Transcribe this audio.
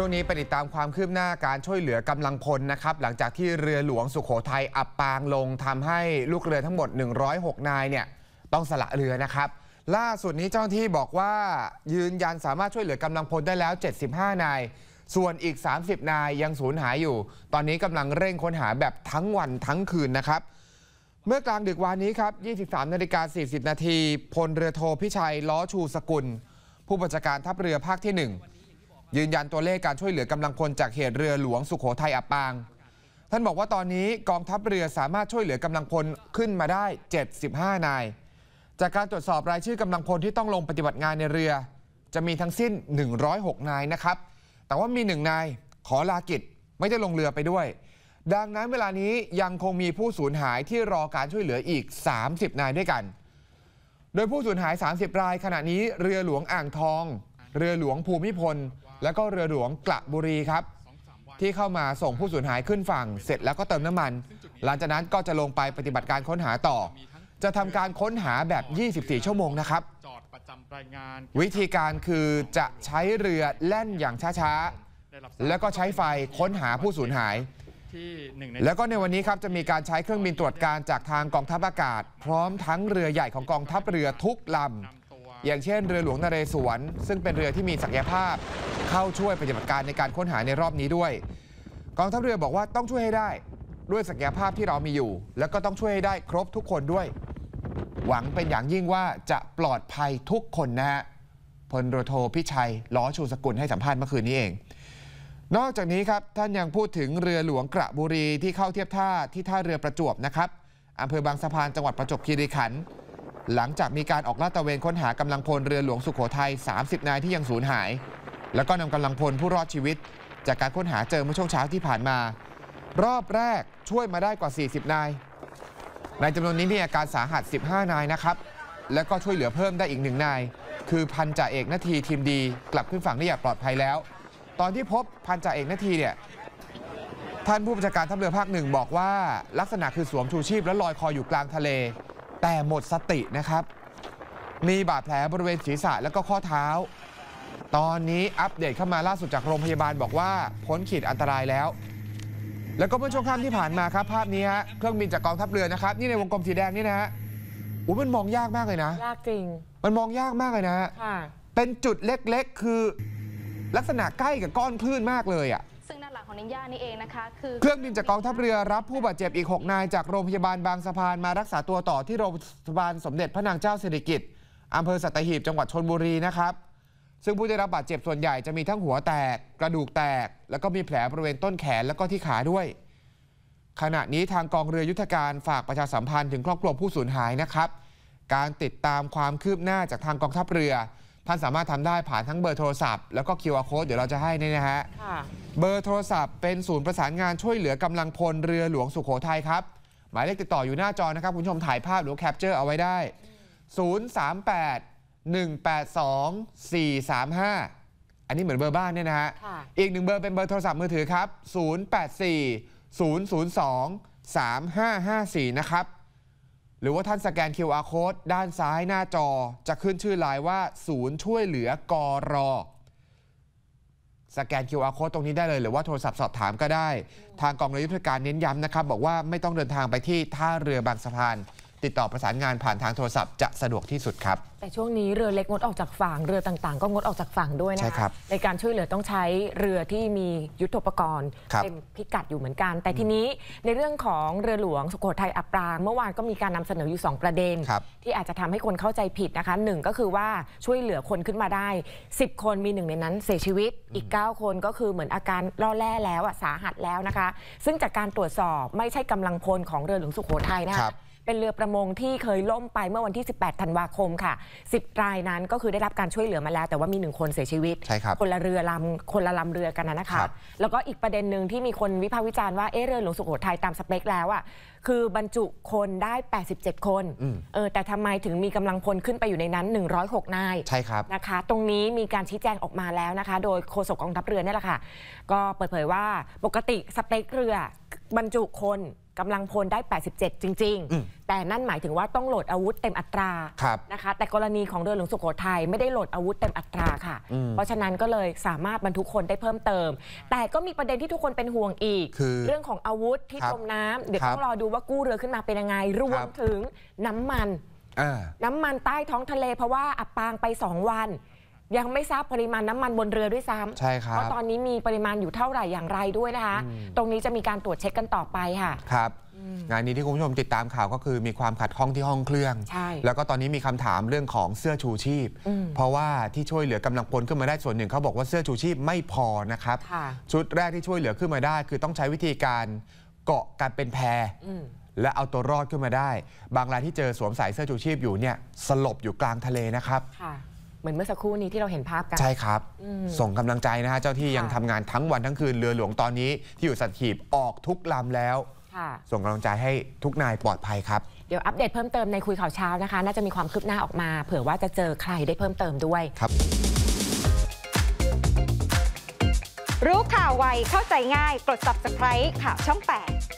ช่วงนี้ไปติดตามความคืบหน้าการช่วยเหลือกำลังพลนะครับหลังจากที่เรือหลวงสุขโขทัยอับปางลงทำให้ลูกเรือทั้งหมด 106 นายเนี่ยต้องสละเรือนะครับ ล่าสุดนี้เจ้าหน้าที่บอกว่ายืนยันสามารถช่วยเหลือกำลังพลได้แล้ว 75 นาย ส่วนอีก 30 นายยังสูญหายอยู่ ตอนนี้กำลังเร่งค้นหาแบบทั้งวันทั้งคืนนะครับ เมื่อกลางดึกวันนี้ครับ23นาฬิกา40 นาทีพลเรือโทพิชัยล้อชูสกุล ผู้บัญชาการทัพเรือภาคที่ 1ยืนยันตัวเลขการช่วยเหลือกำลังพลจากเหตุเรือหลวงสุขโขทัยอับปาง ท่านบอกว่าตอนนี้กองทัพเรือสามารถช่วยเหลือกำลังพลขึ้นมาได้ 75 นาย จากการตรวจสอบรายชื่อกำลังพลที่ต้องลงปฏิบัติงานในเรือ จะมีทั้งสิ้น 106 นายนะครับ แต่ว่ามีหนึ่งนายขอลากิจไม่ได้ลงเรือไปด้วย ดังนั้นเวลานี้ยังคงมีผู้สูญหายที่รอการช่วยเหลืออีก 30 นายด้วยกัน โดยผู้สูญหาย 30 ราย ขณะนี้เรือหลวงอ่างทองเรือหลวงภูมิพล และก็เรือหลวงกระบุรีครับ ที่เข้ามาส่งผู้สูญหายขึ้นฝั่ง เสร็จแล้วก็เติมน้ำมัน หลังจากนั้นก็จะลงไปปฏิบัติการค้นหาต่อ จะทำการค้นหาแบบ 24 ชั่วโมงนะครับวิธีการคือจะใช้เรือแล่นอย่างช้าๆ แล้วก็ใช้ไฟค้นหาผู้สูญหาย แล้วก็ในวันนี้ครับจะมีการใช้เครื่องบินตรวจการจากทางกองทัพอากาศ พร้อมทั้งเรือใหญ่ของกองทัพเรือทุกลำอย่างเช่นเรือหลวงนเรศวรซึ่งเป็นเรือที่มีศักยภาพ เข้าช่วยปฏิบัติการในการค้นหาในรอบนี้ด้วย กองทัพเรือบอกว่าต้องช่วยให้ได้ด้วยศักยภาพที่เรามีอยู่ แล้วก็ต้องช่วยให้ได้ครบทุกคนด้วย หวังเป็นอย่างยิ่งว่าจะปลอดภัยทุกคนนะฮะพลรโทพิชัยล้อชูสกุลให้สัมภาษณ์เมื่อคืนนี้เอง นอกจากนี้ครับท่านยังพูดถึงเรือหลวงกระบุรีที่เข้าเทียบท่าที่ท่าเรือประจวบนะครับอำเภอบางสะพาน จังหวัดประจวบคีรีขันธ์หลังจากมีการออกลาดตระเวนค้นหากำลังพลเรือหลวงสุโขทัย30 นายที่ยังสูญหาย แล้วก็นำกำลังพลผู้รอดชีวิต จากการค้นหาเจอเมื่อช่วงเช้าที่ผ่านมา รอบแรกช่วยมาได้กว่า 40 นาย ในจำนวนนี้มีอาการสาหัส 15 นายนะครับ แล้วก็ช่วยเหลือเพิ่มได้อีกหนึ่งนาย คือพันจ่าเอกนาทีทีมดีกลับขึ้นฝั่งได้อย่างปลอดภัยแล้ว ตอนที่พบพันจ่าเอกนาทีเนี่ย ท่านผู้บัญชาการทัพเรือภาคหนึ่งบอกว่าลักษณะคือสวมชูชีพและลอยคออยู่กลางทะเลแต่หมดสตินะครับ มีบาดแผลบริเวณศีรษะแล้วก็ข้อเท้า ตอนนี้อัปเดตเข้ามาล่าสุดจากโรงพยาบาลบอกว่าพ้นขีดอันตรายแล้ว แล้วก็เมื่อช่วงค่ำที่ผ่านมาครับภาพนี้ฮะเครื่องบินจากกองทัพเรือนะครับนี่ในวงกลมสีแดงนี่นะฮะอ้มันมองยากมากเลยนะยากจริงมันมองยากมากเลยนะ เป็นจุดเล็กๆ คือลักษณะใกล้กับก้อนคลื่นมากเลยอ่ะของนินญานี่เองนะคะคือเครื่องบินจากกองทัพเรือรับผู้บาดเจ็บอีก 6 นาย จากโรงพยาบาลบางสะพานมารักษาตัวต่อที่โรงพยาบาลสมเด็จพระนางเจ้าสิริกิติ์อำเภอสัตหีบจังหวัดชนบุรีนะครับ ซึ่งผู้ได้รับบาดเจ็บส่วนใหญ่จะมีทั้งหัวแตกกระดูกแตก แล้วก็มีแผลบริเวณต้นแขนแล้วก็ที่ขาด้วย ขณะนี้ทางกองเรือยุทธการฝากประชาสัมพันธ์ถึงครอบครัวผู้สูญหายนะครับ การติดตามความคืบหน้าจากทางกองทัพเรือท่านสามารถทำได้ผ่านทั้งเบอร์โทรศัพท์แล้วก็ QR code เดี๋ยวเราจะให้นี่นะฮะเบอร์โทรศัพท์เป็นศูนย์ประสานงานช่วยเหลือกำลังพลเรือหลวงสุโขทัยครับ หมายเลขติดต่ออยู่หน้าจอนะครับ คุณผู้ชมถ่ายภาพหรือแคปเจอร์เอาไว้ได้ 038 182 435 อันนี้เหมือนเบอร์บ้านเนี่ยนะฮะ อีกหนึ่งเบอร์เป็นเบอร์โทรศัพท์มือถือครับ 084 002 3554 นะครับหรือว่าท่านสแกน QR code ด้านซ้ายหน้าจอ จะขึ้นชื่อไลน์ว่าศูนย์ช่วยเหลือกอรอสแกน QR code ตรงนี้ได้เลย หรือว่าโทรศัพท์สอบถามก็ได้ ทางกองรอยุทธการเน้นย้ำนะครับ บอกว่าไม่ต้องเดินทางไปที่ท่าเรือบางสะพานติดต่อประสานงานผ่านทางโทรศัพท์จะสะดวกที่สุดครับแต่ช่วงนี้เรือเล็กงดออกจากฝั่งเรือต่างๆก็งดออกจากฝั่งด้วยนะคคะในการช่วยเหลือต้องใช้เรือที่มียุทธปกรณ์รเป็นพิกัดอยู่เหมือนกัน แต่ทีนี้ในเรื่องของเรือหลวงสุโขทัยอับปรางเมื่อวานก็มีการนำเสนออยู่สองประเด็นที่อาจจะทำให้คนเข้าใจผิดนะคะหนึ่งก็คือว่าช่วยเหลือคนขึ้นมาได้ 10 คนมีหนึ่งในนั้น เสียชีวิต อีก 9 คนก็คือเหมือนอาการรอแ่แล้วอะสาหัสแล้วนะคะ ซึ่งจากการตรวจสอบไม่ใช่กำลังพลของเรือหลวงสุโขทัยนะคคะเป็นเรือประมงที่เคยล่มไปเมื่อวันที่ 18 ธันวาคมค่ะ 10 รายนั้นก็คือได้รับการช่วยเหลือมาแล้วแต่ว่ามีหนึ่งคนเสียชีวิตใช่ครับคนละเรือลำ คนละลำเรือกันนะคะ แล้วก็อีกประเด็นหนึ่งที่มีคนวิพากษ์วิจารณ์ว่า เออเรือหลวงสุโขทัยตามสเปคแล้วอ่ะ คือบรรจุคนได้ 87 คน เออ แต่ทำไมถึงมีกำลังพลขึ้นไปอยู่ในนั้น 106 นาย ใช่ครับ นะคะ ตรงนี้มีการชี้แจงออกมาแล้วนะคะ โดยโฆษกกองทัพเรือเนี่ยแหละค่ะ ก็เปิดเผยว่า ปกติสเปคเรือ บรรจุคนกำลังพลได้ 87 จริง ๆ แต่นั่นหมายถึงว่าต้องโหลดอาวุธเต็มอัตรารนะคะ แต่กรณีของเรือหลวงสุโขทัยไม่ได้โหลดอาวุธเต็มอัตราค่ะ เพราะฉะนั้นก็เลยสามารถบรรทุกคนได้เพิ่มเติม แต่ก็มีประเด็นที่ทุกคนเป็นห่วงอีกเรื่องของอาวุธที่จมน้ำเดี๋ยวต้องรอดูว่ากู้เรือขึ้นมาเป็นยังไงรวมถึงน้ำมันน้ำมันใต้ท้องทะเลเพราะว่าอับปางไปสองวันยังไม่ทราบปริมาณน้ำมันบนเรือด้วยซ้ำใช่ครับาตอนนี้มีปริมาณอยู่เท่าไหร่อย่างไรด้วยนะคะ ตรงนี้จะมีการตรวจเช็คกันต่อไปค่ะ ครับ งานนี้ที่คุณผู้ชมติดตามข่าวก็คือ มีความขัดข้องที่ห้องเครื่องใช่แล้วก็ตอนนี้มีคำถามเรื่องของเสื้อชูชีพ เพราะว่าที่ช่วยเหลือกำลังพลขึ้นมาได้ส่วนหนึ่งเขาบอกว่าเสื้อชูชีพไม่พอนะครับค่ะชุดแรกที่ช่วยเหลือขึ้นมาได้ คือต้องใช้วิธีการ เกาะกันเป็นแพร และเอาตัวรอดขึ้นมาได้ บางรายที่เจอสวมใส่เสื้อชูชีพอยู่เนี่ยสลบอยู่กลางทะเลนะครับค่ะเหมือนเมื่อสักครู่นี้ที่เราเห็นภาพกันใช่ครับ ส่งกำลังใจนะฮะเจ้าที่ยังทำงานทั้งวันทั้งคืนเรือหลวงตอนนี้ ที่อยู่สัตหีบออกทุกลำแล้ว ส่งกำลังใจให้ทุกนายปลอดภัยครับ เดี๋ยวอัปเดตเพิ่มเติมในคุยข่าวเช้านะคะน่าจะมีความคืบหน้าออกมาเผื่อว่าจะเจอใครได้เพิ่มเติมด้วยครับ รู้ข่าวไวเข้าใจง่ายกด subscribe ข่าวช่อง8